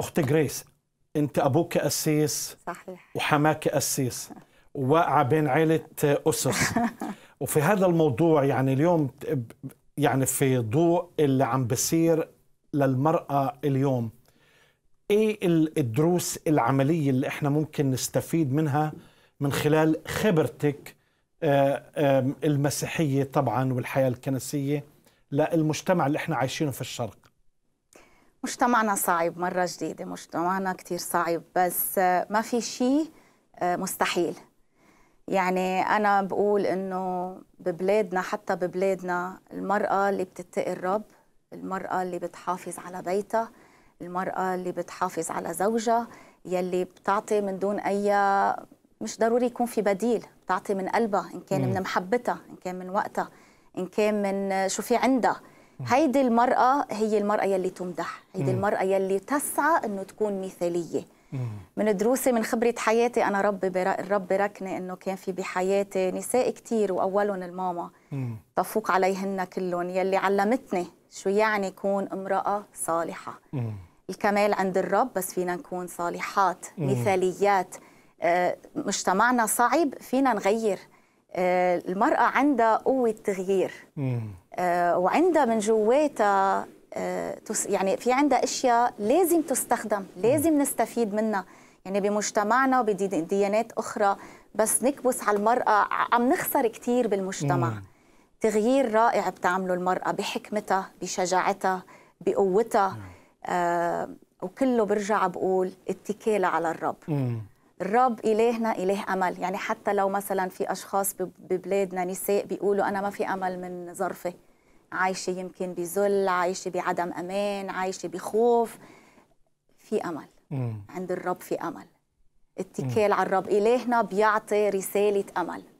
اخت جريس انت ابوك قسيس صحيح وحماك قسيس وواقعه بين عيله اسس وفي هذا الموضوع يعني اليوم يعني في ضوء اللي عم بصير للمراه اليوم ايه الدروس العمليه اللي احنا ممكن نستفيد منها من خلال خبرتك آه، المسيحيه طبعا والحياه الكنسيه للمجتمع اللي احنا عايشينه في الشرق مجتمعنا صعب مرة جديدة مجتمعنا كتير صعب بس ما في شيء آه، مستحيل يعني أنا بقول إنه ببلادنا حتى ببلادنا المرأة اللي بتتقي الرب المرأة اللي بتحافظ على بيتها المرأة اللي بتحافظ على زوجها يلي بتعطي من دون أي مش ضروري يكون في بديل بتعطي من قلبها إن كان مم. من محبتها إن كان من وقتها إن كان من شو في عندها هيدي المرأة هي المرأة يلي تمدح هيدي المرأة يلي تسعى أنه تكون مثالية من دروسي من خبرة حياتي أنا ربي الرب ركني أنه كان في بحياتي نساء كتير وأولهم الماما تفوق عليهن كلهم يلي علمتني شو يعني كون امرأة صالحة الكمال عند الرب بس فينا نكون صالحات مثاليات آه، مجتمعنا صعب فينا نغير آه، المرأة عندها قوة تغيير آه، وعندها من جواتها آه، يعني في عندها أشياء لازم تستخدم لازم نستفيد منها يعني بمجتمعنا وبديانات أخرى بس نكبس على المرأة عم نخسر كثير بالمجتمع تغيير رائع بتعمله المرأة بحكمتها بشجاعتها بقوتها وكله برجع بقول اتكال على الرب الرب إلهنا إله أمل يعني حتى لو مثلا في أشخاص ببلادنا نساء بيقولوا أنا ما في أمل من ظرفي عايشة يمكن بذل عايشة بعدم أمان عايشة بخوف في أمل عند الرب في أمل اتكال على الرب إلهنا بيعطي رسالة أمل